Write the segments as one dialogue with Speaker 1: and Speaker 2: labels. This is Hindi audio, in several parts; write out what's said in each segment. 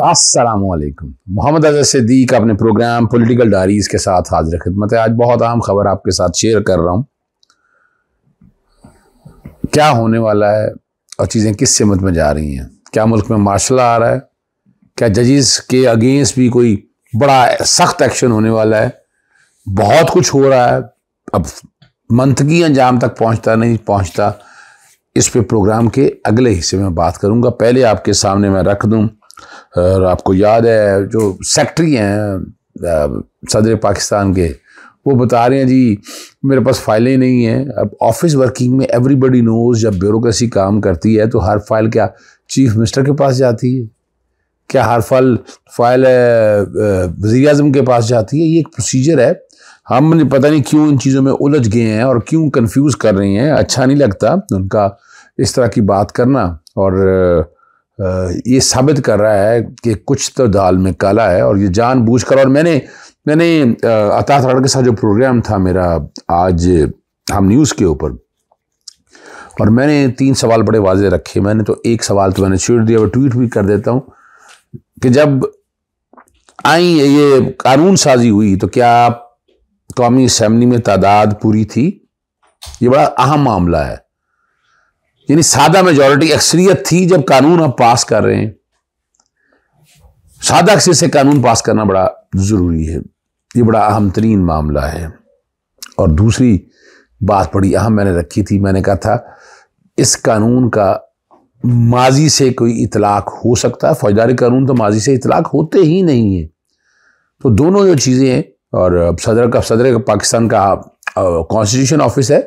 Speaker 1: अस्सलाम मोहम्मद अजहर सिद्दीक अपने प्रोग्राम पॉलिटिकल डायरीज के साथ हाजिर खिदमत है आज बहुत अहम खबर आपके साथ शेयर कर रहा हूँ क्या होने वाला है और चीज़ें किस सिमत में जा रही हैं क्या मुल्क में मार्शला आ रहा है क्या जजेस के अगेंस्ट भी कोई बड़ा सख्त एक्शन होने वाला है बहुत कुछ हो रहा है अब मंथकी अंजाम तक पहुँचता नहीं पहुँचता इस पर प्रोग्राम के अगले हिस्से में बात करूँगा पहले आपके सामने मैं रख दूँ और आपको याद है जो सेक्रेटरी हैं सदर पाकिस्तान के वो बता रहे हैं जी मेरे पास फाइलें नहीं हैं अब ऑफिस वर्किंग में एवरीबडी नोज जब ब्यूरोसी काम करती है तो हर फाइल क्या चीफ मिनिस्टर के पास जाती है क्या हर फाइल फाइल वजी अजम के पास जाती है ये एक प्रोसीजर है हम पता नहीं क्यों इन चीज़ों में उलझ गए हैं और क्यों कन्फ्यूज़ कर रहे हैं अच्छा नहीं लगता उनका इस तरह की बात करना और ये साबित कर रहा है कि कुछ तो दाल में काला है और ये जान बूझ कर और मैंने मैंने अतात राणा के साथ जो प्रोग्राम था मेरा आज हम न्यूज़ के ऊपर और मैंने तीन सवाल बड़े वाजे रखे मैंने तो एक सवाल तो मैंने छेड़ दिया और ट्वीट भी कर देता हूँ कि जब आई ये कानून साजी हुई तो क्या कौमी असम्बली में तादाद पूरी थी ये बड़ा अहम मामला है यानी सादा मेजोरिटी अक्सरियत थी जब कानून आप पास कर रहे हैं सादा अक्सर से कानून पास करना बड़ा ज़रूरी है ये बड़ा अहम तरीन मामला है और दूसरी बात बड़ी अहम मैंने रखी थी मैंने कहा था इस कानून का माजी से कोई इतलाक हो सकता है फौजदारी कानून तो माजी से इतलाक होते ही नहीं है तो दोनों जो चीज़ें हैं और सदर का सदर का पाकिस्तान का कॉन्स्टिट्यूशन ऑफिस है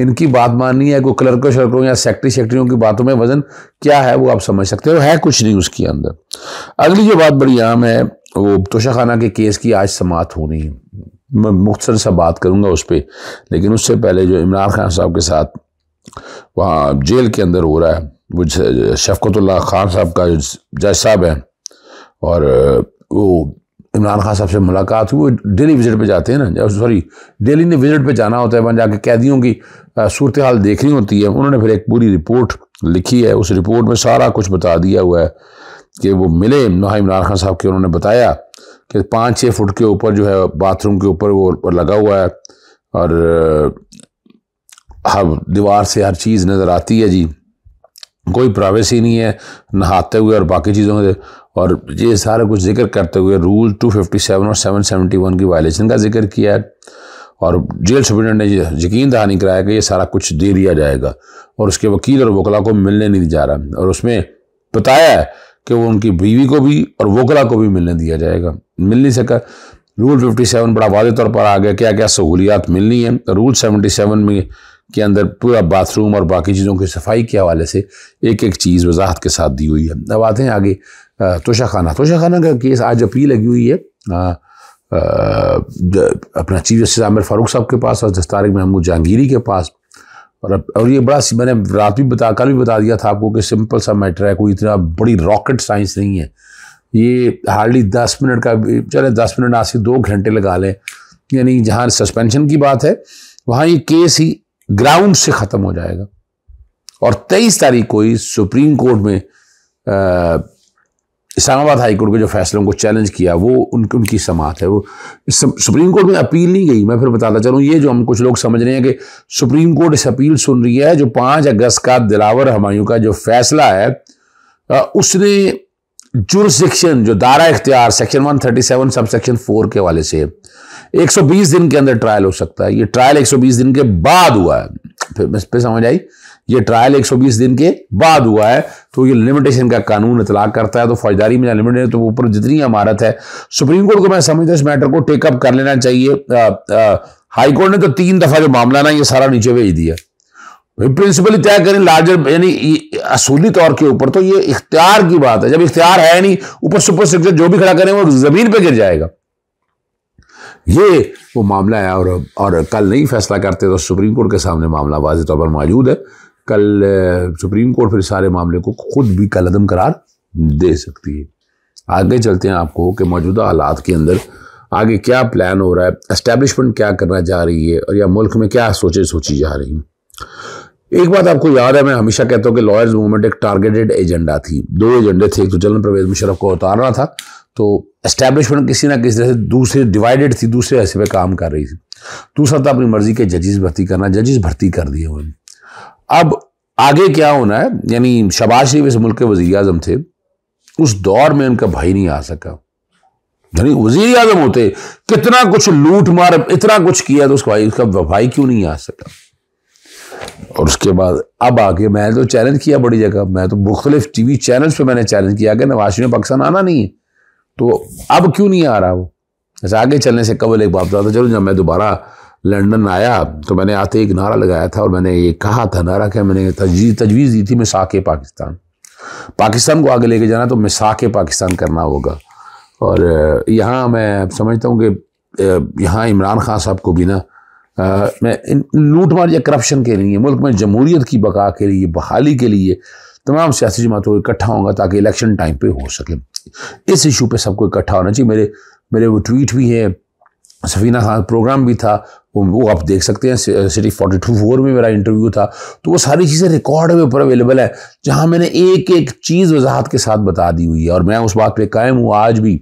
Speaker 1: इनकी बात माननी है कोई क्लर्कों शर्कों या सेक्रेटरी सेक्रेटरियों की बातों में वजन क्या है वो आप समझ सकते हो है कुछ नहीं उसके अंदर अगली जो बात बड़ी आम है वो तोशा खाना के केस की आज समात होनी है मैं मुख्तर सा बात करूँगा उस पर लेकिन उससे पहले जो इमरान खान साहब के साथ वहाँ जेल के अंदर हो रहा है वो शफकतुल्ला खान साहब का जज साहब है और वो इमरान खान साहब से मुलाकात हुई डेली विजिट पे जाते हैं ना सॉरी डेली ने विजिट पे जाना होता है वहाँ जाके कैदियों की सूरत हाल देखनी होती है उन्होंने फिर एक पूरी रिपोर्ट लिखी है उस रिपोर्ट में सारा कुछ बता दिया हुआ है कि वो मिले नहा इमरान खान साहब के उन्होंने बताया कि पाँच छः फुट के ऊपर जो है बाथरूम के ऊपर वो लगा हुआ है और हर दीवार से हर चीज़ नज़र आती है जी कोई प्राइवेसी नहीं है नहाते हुए और बाकी चीज़ों में और ये सारा कुछ जिक्र करते हुए रूल 257 और 771 की वायलेशन का जिक्र किया है और जेल सुप्रिटेंडेंट ने यकीन दहानी कराया कि ये सारा कुछ दे दिया जाएगा और उसके वकील और वकला को मिलने नहीं जा रहा और उसमें बताया है कि वो उनकी बीवी को भी और वकला को भी मिलने दिया जाएगा मिल नहीं सका रूल 57 बड़ा वादे तौर पर आ गया क्या क्या सहूलियात मिलनी है रूल 77 में के अंदर पूरा बाथरूम और बाकी चीज़ों की सफाई के हवाले से एक एक चीज़ वजाहत के साथ दी हुई है अब आते हैं आगे तोशा खाना तोशा खाना का केस आज अपील लगी हुई है आ, आ, अपना चीफ जस्टिस आमिर फारूक साहब के पास और दस्तारिक महमूद जहांगीरी के पास और अब और ये बड़ा मैंने रात भी बता कल भी बता दिया था आपको कि सिंपल सा मैटर है कोई इतना बड़ी रॉकेट साइंस नहीं है ये हार्डली दस मिनट का चले दस मिनट आज से दो घंटे लगा लें यानी जहाँ सस्पेंशन की बात है वहाँ ये केस ही ग्राउंड से खत्म हो जाएगा और 23 तारीख को ही सुप्रीम कोर्ट में इस्लामाबाद हाई कोर्ट के जो फैसलों को चैलेंज किया वो उनकी उनकी समात है वो सुप्रीम कोर्ट में अपील नहीं गई मैं फिर बताता चलूँ ये जो हम कुछ लोग समझ रहे हैं कि सुप्रीम कोर्ट इस अपील सुन रही है जो पाँच अगस्त का दिलावर हमायूं का जो फैसला है उसने जुरिस्डिक्शन जो दारा इख्तियार सेक्शन 137 सब सेक्शन फोर के वाले से 120 दिन के अंदर ट्रायल हो सकता है ये ट्रायल 120 दिन के बाद हुआ है फिर फिर समझ आई ये ट्रायल 120 दिन के बाद हुआ है तो ये लिमिटेशन का कानून इतलाक करता है तो फौजदारी में लिमिटेड तो ऊपर जितनी इमारत है सुप्रीम कोर्ट को मैं समझता इस मैटर को टेकअप कर लेना चाहिए हाईकोर्ट ने तो तीन दफा जो मामला ना ये सारा नीचे भेज दिया प्रिंसिपली तय करें लार्जर यानी असूली तौर के ऊपर तो ये इख्तियार की बात है जब इख्तियार है नहीं ऊपर सुपर स्ट्रक्चर जो भी खड़ा करें वो जमीन पर गिर जाएगा ये वो मामला है और और कल नहीं फैसला करते तो सुप्रीम कोर्ट के सामने मामला वाज तौर पर मौजूद है कल सुप्रीम कोर्ट फिर सारे मामले को खुद भी कलदम करार दे सकती है आगे चलते हैं आपको कि मौजूदा हालात के अंदर आगे क्या प्लान हो रहा है इस्टेब्लिशमेंट क्या करना चाह रही है और या मुल्क में क्या सोचे सोची जा रही है एक बात आपको याद है मैं हमेशा कहता हूँ कि लॉयर्स मूवमेंट एक टारगेटेड एजेंडा थी दो एजेंडे थे एक तो जलन परवेज मुशरफ को उतारना था तो एस्टेब्लिशमेंट किसी ना किसी तरह से दूसरे डिवाइडेड थी दूसरे ऐसे पे काम कर रही थी दूसरा था अपनी मर्जी के जजेस भर्ती करना जजेस भर्ती कर दिए उन्होंने अब आगे क्या होना है यानी शबाज शरीफ इस मुल्क के वजी अजम थे उस दौर में उनका भाई नहीं आ सका यानी वजीर आजम होते कितना कुछ लूट मार इतना कुछ किया तो उसका भाई उसका भाई क्यों नहीं आ सका और उसके बाद अब आगे मैंने तो चैलेंज किया बड़ी जगह मैं तो मुख्तलिफ टी वी चैनल्स पर मैंने चैलेंज किया कि नवाज शरीफ पाकिस्तान आना नहीं है तो अब क्यों नहीं आ रहा वो ऐसे आगे चलने से कबल एक बाप था चलो जब मैं दोबारा लंदन आया तो मैंने आते एक नारा लगाया था और मैंने ये कहा था नारा क्या मैंने तजवीज़ तजवीज़ दी थी मैं साके पाकिस्तान पाकिस्तान को आगे लेके जाना तो मैं साके पाकिस्तान करना होगा और यहाँ मैं समझता हूँ कि यहाँ इमरान खान साहब को भी ना मैं लूट मार या करप्शन के लिए मुल्क में जमहूरीत की बका के लिए बहाली के लिए तमाम सियासी जमातों को इकट्ठा होगा ताकि इलेक्शन टाइम पर हो सके इस इशू पे सबको इकट्ठा होना चाहिए मेरे मेरे वो ट्वीट भी हैं सफीना खान प्रोग्राम भी था वो वो आप देख सकते हैं सिटी फोर्टी टू फोर में मेरा इंटरव्यू था तो वो सारी चीज़ें रिकॉर्ड में ऊपर अवेलेबल है जहाँ मैंने एक एक चीज़ वजाहत के साथ बता दी हुई है और मैं उस बात पे कायम हूँ आज भी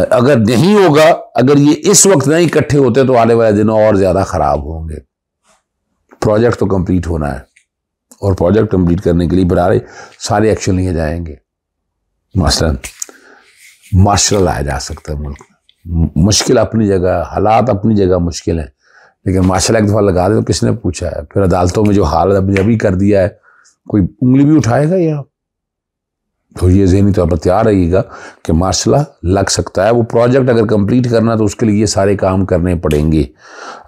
Speaker 1: अगर नहीं होगा अगर ये इस वक्त नहीं इकट्ठे होते तो आने वाले दिनों और ज़्यादा ख़राब होंगे प्रोजेक्ट तो कंप्लीट होना है और प्रोजेक्ट कंप्लीट करने के लिए बरारे सारे एक्शन लिए जाएंगे मसलन मार्शल लाया जा सकता है मुल्क मुश्किल अपनी जगह हालात अपनी जगह मुश्किल हैं लेकिन मार्शल एक दफ़ा लगा दे तो किसने पूछा है फिर अदालतों में जो हालत अपने अभी कर दिया है कोई उंगली भी उठाएगा यहाँ तो ये जहनी तौर पर तैयार रहिएगा कि मार्शला लग सकता है वो प्रोजेक्ट अगर कंप्लीट करना तो उसके लिए ये सारे काम करने पड़ेंगे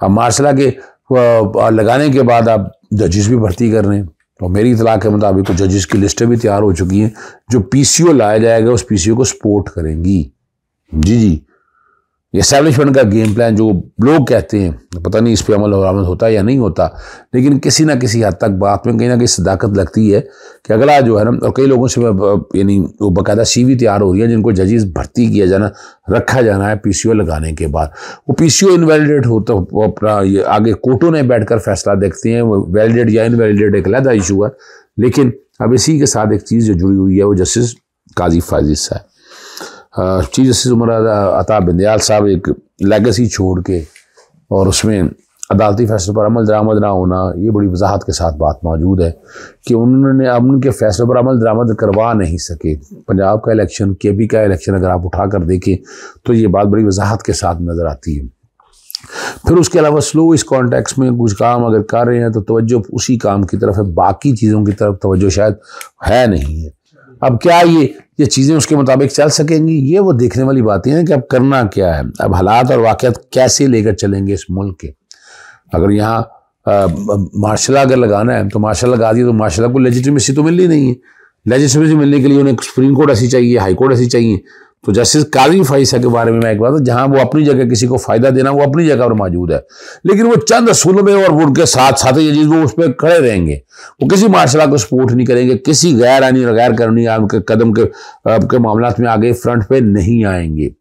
Speaker 1: अब मार्शला के लगाने के बाद आप जजिस भी भर्ती कर रहे हैं और मेरी इतला के मुताबिक तो जजेस की लिस्टें भी तैयार हो चुकी हैं जो पीसीओ लाया जाएगा उस पीसीओ को सपोर्ट करेंगी जी जी इस्टेब्लिशमेंट का गेम प्लान जो लोग कहते हैं पता नहीं इस पर अमल और आमद होता है या नहीं होता लेकिन किसी ना किसी हद तक बात में कहीं ना कहीं सदाकत लगती है कि अगला जो है ना और कई लोगों से यानी वो बाकायदा सी वी तैयार हो रही है जिनको जजेस भर्ती किया जाना रखा जाना है पी सी ओ लगाने के बाद वो पी सी ओ इनवैलिडेट हो तो अपना आगे कोर्टों ने बैठ कर फैसला देखते हैं वो वैलिडेट या इनवैलिडेट एक अलहदा इशू है लेकिन अब इसी के साथ एक चीज़ जो जुड़ी हुई है वो जस्टिस काजी फाजिद साहब चीफ जस्टिस उमर अता बिंदयाल साहब एक लेगेसी छोड़ के और उसमें अदालती फैसलों पर अमल दरामद ना होना ये बड़ी वजाहत के साथ बात मौजूद है कि उन्होंने अब उनके फैसलों पर अमल दरामद करवा नहीं सके पंजाब का इलेक्शन के पी का इलेक्शन अगर आप उठा कर देखें तो ये बात बड़ी वजाहत के साथ नज़र आती है फिर उसके अलावा स्लो इस कॉन्टेक्स में कुछ काम अगर कर रहे हैं तो तवज्जो उसी काम की तरफ है बाकी चीज़ों की तरफ तवज्जो शायद है नहीं है अब क्या ये ये चीज़ें उसके मुताबिक चल सकेंगी ये वो देखने वाली बातें हैं कि अब करना क्या है अब हालात और वाक़ कैसे लेकर चलेंगे इस मुल्क के अगर यहाँ मार्शल अगर लगाना है तो मार्शल लगा दिए तो मार्शल को लेजिटमेसी तो मिलनी नहीं है लेजिटमेसी मिलने के लिए उन्हें सुप्रीम कोर्ट ऐसी चाहिए हाई कोर्ट ऐसी चाहिए तो जस्टिस काजी फाइसा के बारे में मैं एक बात तो जहां वो अपनी जगह किसी को फायदा देना वो अपनी जगह पर मौजूद है लेकिन वो चंद असूलों में और उनके साथ साथ ये चीज वो उस पर खड़े रहेंगे वो किसी मार्शल को सपोर्ट नहीं करेंगे किसी गैर आनी और गैर कानूनी उनके कदम के आपके मामला में आगे फ्रंट पे नहीं आएंगे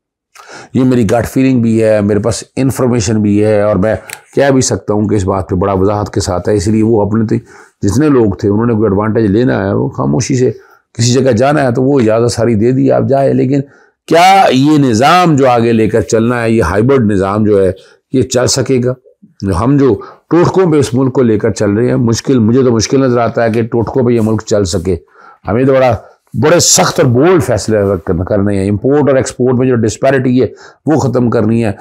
Speaker 1: ये मेरी गट फीलिंग भी है मेरे पास इंफॉर्मेशन भी है और मैं कह भी सकता हूँ कि इस बात पर बड़ा वजाहत के साथ है इसलिए वो अपने तो जितने लोग थे उन्होंने कोई एडवांटेज लेना है वो खामोशी से किसी जगह जाना है तो वो इजाज़त सारी दे दी आप जाए लेकिन क्या ये निज़ाम जो आगे लेकर चलना है ये हाइब्रिड निज़ाम जो है ये चल सकेगा हम जो टोटकों पे इस मुल्क को लेकर चल रहे हैं मुश्किल मुझे तो मुश्किल नज़र आता है कि टोटकों पे ये मुल्क चल सके हमें तो बड़ा बड़े सख्त और बोल्ड फैसले करने हैं इंपोर्ट और एक्सपोर्ट में जो डिस्पैरिटी है वो ख़त्म करनी है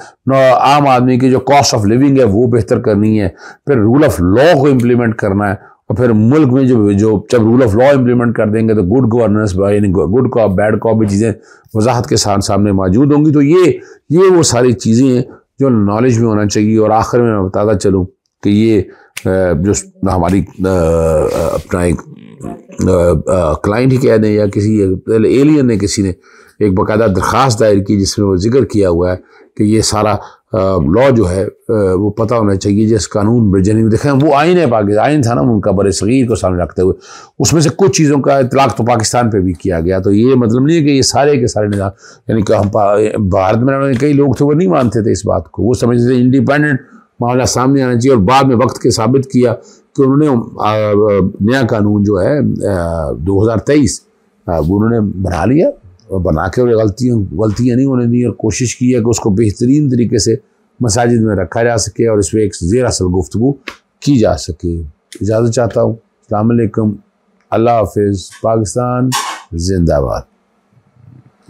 Speaker 1: आम आदमी की जो कॉस्ट ऑफ लिविंग है वो बेहतर करनी है फिर रूल ऑफ लॉ को इम्प्लीमेंट करना है और फिर मुल्क में जो जो जब रूल ऑफ लॉ इम्प्लीमेंट कर देंगे तो गुड गवर्नेंस यानी गुड कॉप बैड कॉप भी चीज़ें वजाहत के साथ सामने मौजूद होंगी तो ये ये वो सारी चीज़ें हैं जो नॉलेज में होना चाहिए और आखिर में मैं बताता चलूँ कि ये जो हमारी अपना एक क्लाइंट ही कह दें या किसी एलियन ने किसी ने एक बाकायदा दरख्वास्त दायर की जिसमें वो जिक्र किया हुआ है कि ये सारा लॉ जो है वो पता होना चाहिए जिस कानून में जनी देखें वो आइन है पाकिस्तान आइन था ना उनका बड़े सगीर को सामने रखते हुए उसमें से कुछ चीज़ों का इतलाक तो पाकिस्तान पे भी किया गया तो ये मतलब नहीं है कि ये सारे के सारे निज़ाम यानी कि हम भारत में कई लोग थे वो नहीं मानते थे इस बात को वो समझते थे इंडिपेंडेंट मामला सामने आना चाहिए और बाद में वक्त के साबित किया कि उन्होंने नया कानून जो है दो हज़ार तेईस उन्होंने बना लिया और बना के और गलतियाँ नहीं होने दी और कोशिश की है कि उसको बेहतरीन तरीके से मसाजिद में रखा जा सके और इस पर एक ज़ेर असल गुफ्तु की जा सके इजाज़त चाहता हूँ अल्लाह हाफिज़ पाकिस्तान जिंदाबाद